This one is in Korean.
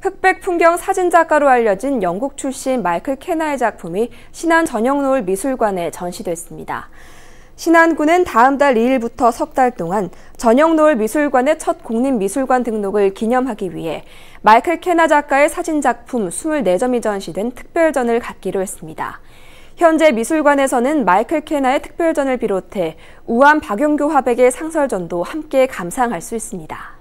흑백 풍경 사진작가로 알려진 영국 출신 마이클 케나의 작품이 신안 전형노을 미술관에 전시됐습니다. 신안군은 다음 달 2일부터 석 달 동안 전형노을 미술관의 첫 국립미술관 등록을 기념하기 위해 마이클 케나 작가의 사진작품 24점이 전시된 특별전을 갖기로 했습니다. 현재 미술관에서는 마이클 케나의 특별전을 비롯해 우한 박용규 화백의 상설전도 함께 감상할 수 있습니다.